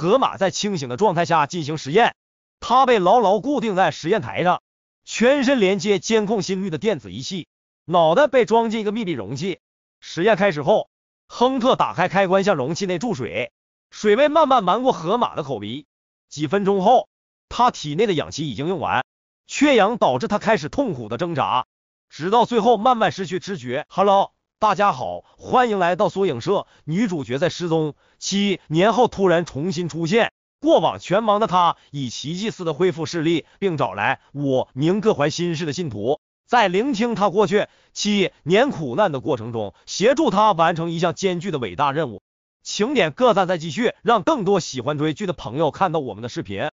河马在清醒的状态下进行实验，它被牢牢固定在实验台上，全身连接监控心率的电子仪器，脑袋被装进一个密闭容器。实验开始后，亨特打开开关，向容器内注水，水位慢慢漫过河马的口鼻。几分钟后，他体内的氧气已经用完，缺氧导致他开始痛苦的挣扎，直到最后慢慢失去知觉。Hello。大家好，欢迎来到缩影社。女主角在失踪七年后突然重新出现，过往全盲的她以奇迹似的恢复视力，并找来五名各怀心事的信徒，在聆听她过去七年苦难的过程中，协助她完成一项艰巨的伟大任务。请点个赞再继续，让更多喜欢追剧的朋友看到我们的视频。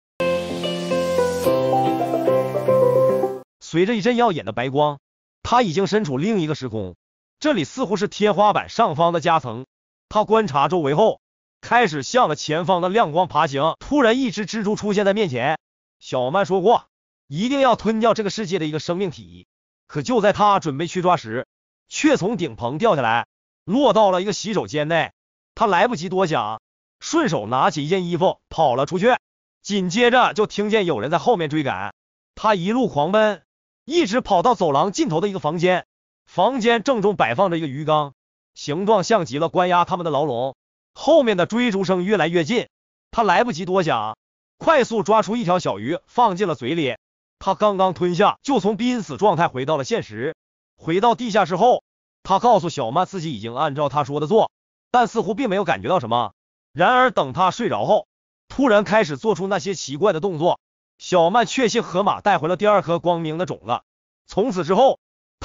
随着一阵耀眼的白光，他已经身处另一个时空。这里似乎是天花板上方的夹层。他观察周围后，开始向着前方的亮光爬行。突然，一只蜘蛛出现在面前。小曼说过，一定要吞掉这个世界的一个生命体。可就在他准备去抓时，却从顶棚掉下来，落到了一个洗手间内。他来不及多想，顺手拿起一件衣服跑了出去。紧接着就听见有人在后面追赶。他一路狂奔，一直跑到走廊尽头的一个房间。房间正中摆放着一个鱼缸，形状像极了关押他们的牢笼。后面的追逐声越来越近，他来不及多想，快速抓出一条小鱼放进了嘴里。他刚刚吞下，就从濒死状态回到了现实。回到地下室后，他告诉小曼自己已经按照他说的做，但似乎并没有感觉到什么。然而等他睡着后，突然开始做出那些奇怪的动作。小曼确信河马带回了第二颗光明的种子，从此之后。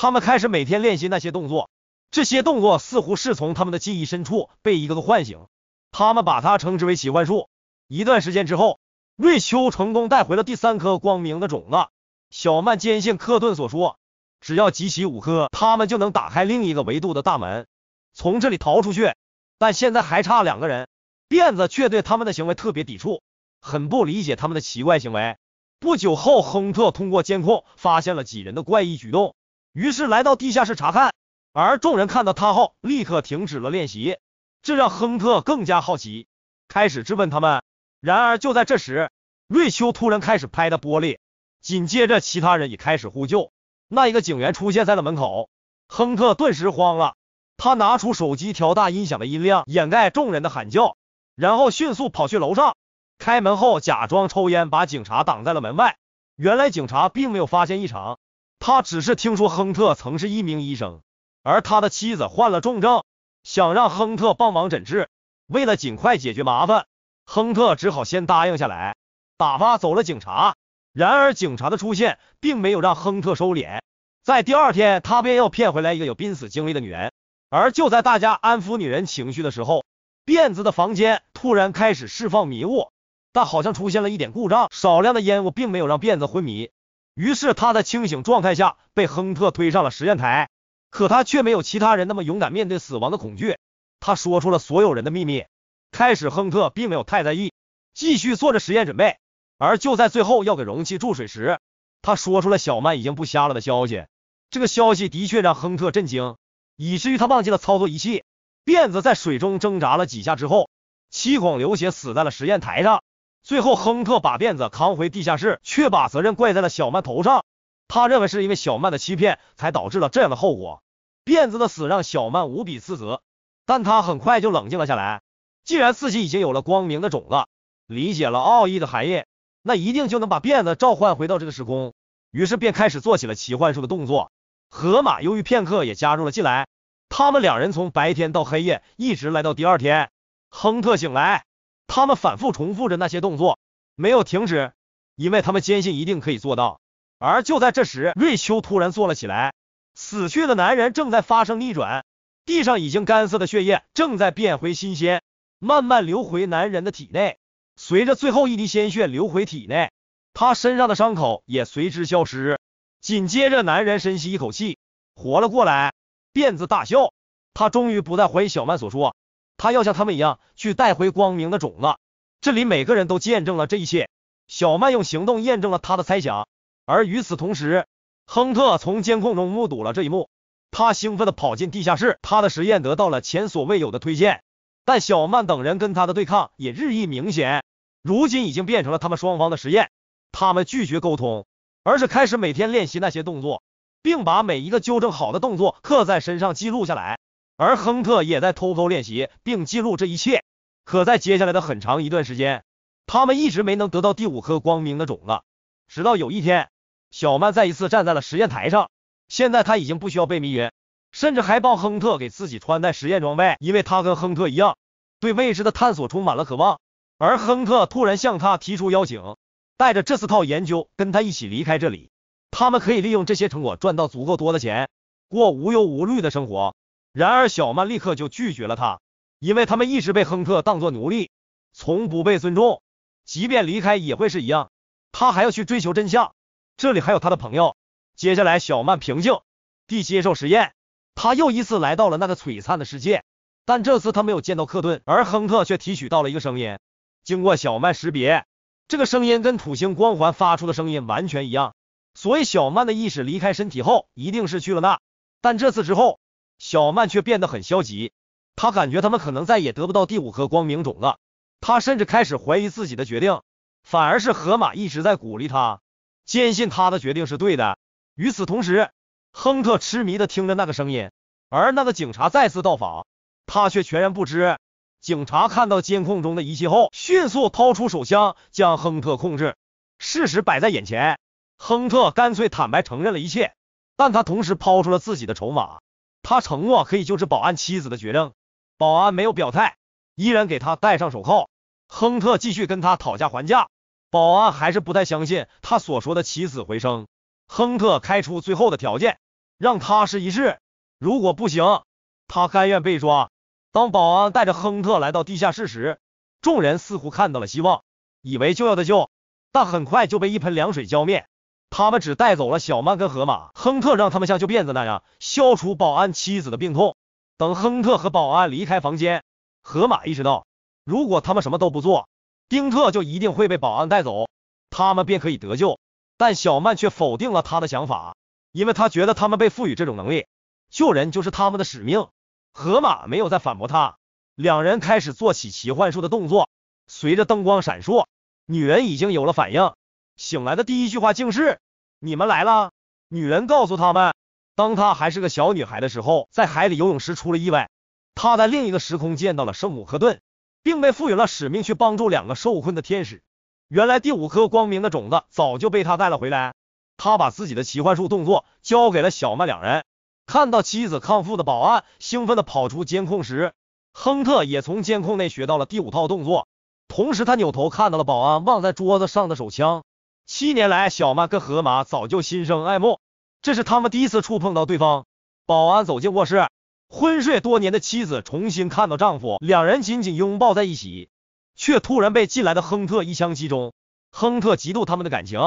他们开始每天练习那些动作，这些动作似乎是从他们的记忆深处被一个个唤醒。他们把它称之为奇幻术。一段时间之后，瑞秋成功带回了第三颗光明的种子。小曼坚信克顿所说，只要集齐五颗，他们就能打开另一个维度的大门，从这里逃出去。但现在还差两个人。辫子却对他们的行为特别抵触，很不理解他们的奇怪行为。不久后，亨特通过监控发现了几人的怪异举动。于是来到地下室查看，而众人看到他后，立刻停止了练习，这让亨特更加好奇，开始质问他们。然而就在这时，瑞秋突然开始拍打玻璃，紧接着其他人也开始呼救。那一个警员出现在了门口，亨特顿时慌了，他拿出手机调大音响的音量，掩盖众人的喊叫，然后迅速跑去楼上，开门后假装抽烟，把警察挡在了门外。原来警察并没有发现异常。他只是听说亨特曾是一名医生，而他的妻子患了重症，想让亨特帮忙诊治。为了尽快解决麻烦，亨特只好先答应下来，打发走了警察。然而警察的出现并没有让亨特收敛，在第二天他便要骗回来一个有濒死经历的女人。而就在大家安抚女人情绪的时候，辫子的房间突然开始释放迷雾，但好像出现了一点故障，少量的烟雾并没有让辫子昏迷。于是他在清醒状态下被亨特推上了实验台，可他却没有其他人那么勇敢面对死亡的恐惧。他说出了所有人的秘密。开始，亨特并没有太在意，继续做着实验准备。而就在最后要给容器注水时，他说出了小曼已经不瞎了的消息。这个消息的确让亨特震惊，以至于他忘记了操作仪器。辫子在水中挣扎了几下之后，七孔流血死在了实验台上。最后，亨特把辫子扛回地下室，却把责任怪在了小曼头上。他认为是因为小曼的欺骗，才导致了这样的后果。辫子的死让小曼无比自责，但她很快就冷静了下来。既然自己已经有了光明的种子，理解了奥义的含义，那一定就能把辫子召唤回到这个时空。于是便开始做起了奇幻术的动作。河马由于片刻，也加入了进来。他们两人从白天到黑夜，一直来到第二天。亨特醒来。他们反复重复着那些动作，没有停止，因为他们坚信一定可以做到。而就在这时，瑞秋突然坐了起来。死去的男人正在发生逆转，地上已经干涩的血液正在变回新鲜，慢慢流回男人的体内。随着最后一滴鲜血流回体内，他身上的伤口也随之消失。紧接着，男人深吸一口气，活了过来。辫子大笑，他终于不再怀疑小曼所说。他要像他们一样去带回光明的种子。这里每个人都见证了这一切。小曼用行动验证了他的猜想。而与此同时，亨特从监控中目睹了这一幕。他兴奋地跑进地下室，他的实验得到了前所未有的推荐，但小曼等人跟他的对抗也日益明显。如今已经变成了他们双方的实验。他们拒绝沟通，而是开始每天练习那些动作，并把每一个纠正好的动作刻在身上记录下来。而亨特也在偷偷练习，并记录这一切。可在接下来的很长一段时间，他们一直没能得到第五颗光明的种子。直到有一天，小曼再一次站在了实验台上。现在他已经不需要被迷晕，甚至还帮亨特给自己穿戴实验装备，因为他跟亨特一样，对未知的探索充满了渴望。而亨特突然向他提出邀请，带着这四套研究跟他一起离开这里。他们可以利用这些成果赚到足够多的钱，过无忧无虑的生活。然而，小曼立刻就拒绝了他，因为他们一直被亨特当作奴隶，从不被尊重，即便离开也会是一样。他还要去追求真相，这里还有他的朋友。接下来，小曼平静地接受实验，他又一次来到了那个璀璨的世界，但这次他没有见到克顿，而亨特却提取到了一个声音。经过小曼识别，这个声音跟土星光环发出的声音完全一样，所以小曼的意识离开身体后，一定是去了那。但这次之后。小曼却变得很消极，她感觉他们可能再也得不到第五颗光明种子，她甚至开始怀疑自己的决定。反而是河马一直在鼓励她，坚信她的决定是对的。与此同时，亨特痴迷的听着那个声音，而那个警察再次到访，他却全然不知。警察看到监控中的仪器后，迅速掏出手枪将亨特控制。事实摆在眼前，亨特干脆坦白承认了一切，但他同时抛出了自己的筹码。他承诺可以救治保安妻子的绝症，保安没有表态，依然给他戴上手铐。亨特继续跟他讨价还价，保安还是不太相信他所说的起死回生。亨特开出最后的条件，让他试一试，如果不行，他甘愿被抓。当保安带着亨特来到地下室时，众人似乎看到了希望，以为就要得救，但很快就被一盆凉水浇灭。他们只带走了小曼跟河马。亨特让他们像救辫子那样消除保安妻子的病痛。等亨特和保安离开房间，河马意识到，如果他们什么都不做，丁特就一定会被保安带走，他们便可以得救。但小曼却否定了他的想法，因为他觉得他们被赋予这种能力，救人就是他们的使命。河马没有再反驳他，两人开始做起奇幻术的动作。随着灯光闪烁，女人已经有了反应。醒来的第一句话竟是：“你们来了。”女人告诉他们，当她还是个小女孩的时候，在海里游泳时出了意外。她在另一个时空见到了圣母和顿，并被赋予了使命去帮助两个受困的天使。原来第五颗光明的种子早就被她带了回来。她把自己的奇幻术动作交给了小麦两人。看到妻子康复的保安兴奋地跑出监控时，亨特也从监控内学到了第五套动作。同时，他扭头看到了保安忘在桌子上的手枪。七年来，小曼跟河马早就心生爱慕，这是他们第一次触碰到对方。保安走进卧室，昏睡多年的妻子重新看到丈夫，两人紧紧拥抱在一起，却突然被进来的亨特一枪击中。亨特嫉妒他们的感情，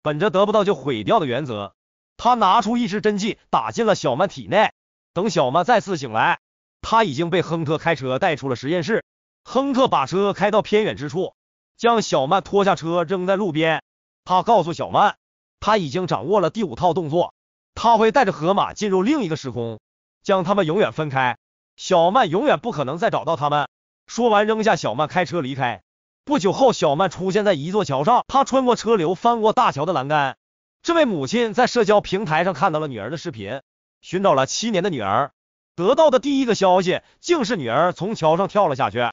本着得不到就毁掉的原则，他拿出一支针剂打进了小曼体内。等小曼再次醒来，他已经被亨特开车带出了实验室。亨特把车开到偏远之处，将小曼拖下车扔在路边。他告诉小曼，他已经掌握了第五套动作，他会带着河马进入另一个时空，将他们永远分开。小曼永远不可能再找到他们。说完，扔下小曼，开车离开。不久后，小曼出现在一座桥上，她穿过车流，翻过大桥的栏杆。这位母亲在社交平台上看到了女儿的视频，寻找了七年的女儿，得到的第一个消息竟是女儿从桥上跳了下去。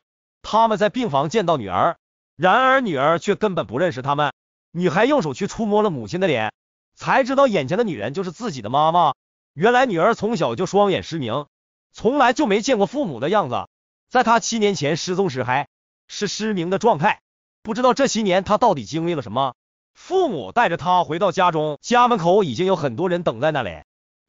他们在病房见到女儿，然而女儿却根本不认识他们。女孩用手去触摸了母亲的脸，才知道眼前的女人就是自己的妈妈。原来女儿从小就双眼失明，从来就没见过父母的样子。在她七年前失踪时，还是失明的状态，不知道这些年她到底经历了什么。父母带着她回到家中，家门口已经有很多人等在那里。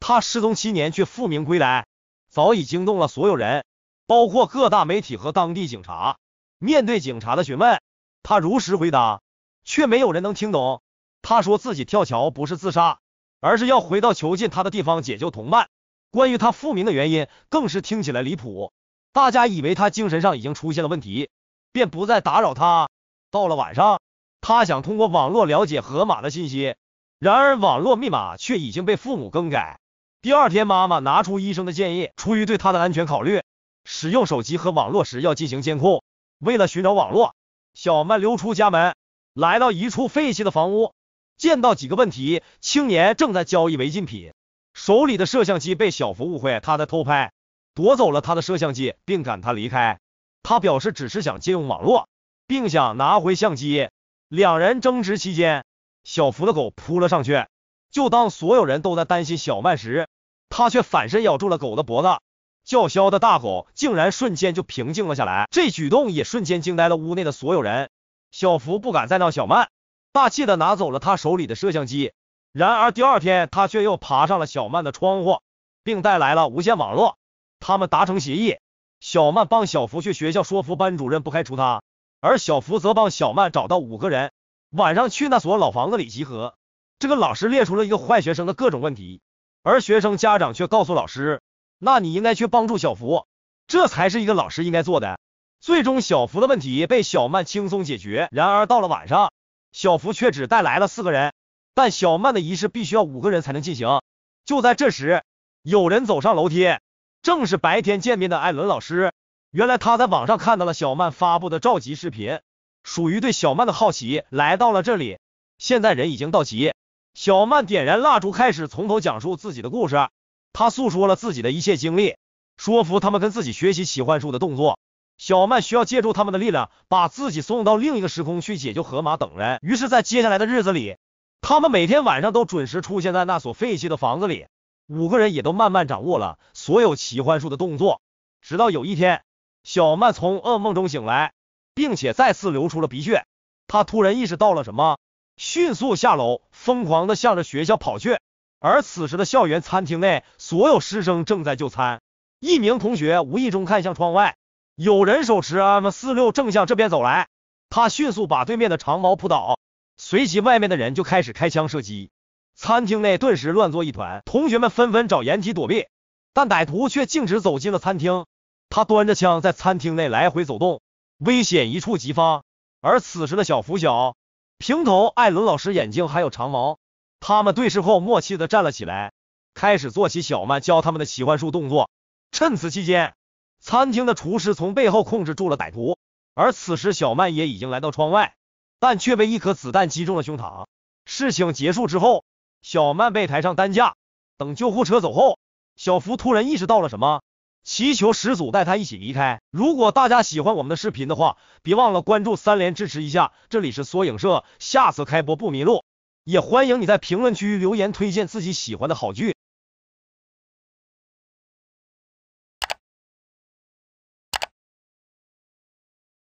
她失踪七年却复明归来，早已惊动了所有人，包括各大媒体和当地警察。面对警察的询问，她如实回答。却没有人能听懂。他说自己跳桥不是自杀，而是要回到囚禁他的地方解救同伴。关于他复明的原因更是听起来离谱，大家以为他精神上已经出现了问题，便不再打扰他。到了晚上，他想通过网络了解河马的信息，然而网络密码却已经被父母更改。第二天，妈妈拿出医生的建议，出于对他的安全考虑，使用手机和网络时要进行监控。为了寻找网络，小曼溜出家门。来到一处废弃的房屋，见到几个问题青年正在交易违禁品，手里的摄像机被小福误会他在偷拍，夺走了他的摄像机，并赶他离开。他表示只是想借用网络，并想拿回相机。两人争执期间，小福的狗扑了上去。就当所有人都在担心小曼时，他却反身咬住了狗的脖子，叫嚣的大狗竟然瞬间就平静了下来，这举动也瞬间惊呆了屋内的所有人。小福不敢再闹，小曼大气的拿走了他手里的摄像机。然而第二天，他却又爬上了小曼的窗户，并带来了无线网络。他们达成协议：小曼帮小福去学校说服班主任不开除他，而小福则帮小曼找到五个人，晚上去那所老房子里集合。这个老师列出了一个坏学生的各种问题，而学生家长却告诉老师：“那你应该去帮助小福，这才是一个老师应该做的。”最终，小福的问题被小曼轻松解决。然而，到了晚上，小福却只带来了四个人，但小曼的仪式必须要五个人才能进行。就在这时，有人走上楼梯，正是白天见面的艾伦老师。原来，他在网上看到了小曼发布的召集视频，属于对小曼的好奇，来到了这里。现在人已经到齐，小曼点燃蜡烛，开始从头讲述自己的故事。她诉说了自己的一切经历，说服他们跟自己学习奇幻术的动作。小曼需要借助他们的力量，把自己送到另一个时空去解救河马等人。于是，在接下来的日子里，他们每天晚上都准时出现在那所废弃的房子里。五个人也都慢慢掌握了所有奇幻术的动作。直到有一天，小曼从噩梦中醒来，并且再次流出了鼻血。她突然意识到了什么，迅速下楼，疯狂的向着学校跑去。而此时的校园餐厅内，所有师生正在就餐。一名同学无意中看向窗外。有人手持 M 四六正向这边走来，他迅速把对面的长矛扑倒，随即外面的人就开始开枪射击，餐厅内顿时乱作一团，同学们纷纷找掩体躲避，但歹徒却径直走进了餐厅。他端着枪在餐厅内来回走动，危险一触即发。而此时的小福小、平头艾伦老师、眼镜还有长矛，他们对视后默契的站了起来，开始做起小曼教他们的奇幻术动作。趁此期间。餐厅的厨师从背后控制住了歹徒，而此时小曼也已经来到窗外，但却被一颗子弹击中了胸膛。事情结束之后，小曼被抬上担架。等救护车走后，小福突然意识到了什么，祈求始祖带他一起离开。如果大家喜欢我们的视频的话，别忘了关注、三连支持一下。这里是缩影社，下次开播不迷路。也欢迎你在评论区留言推荐自己喜欢的好剧。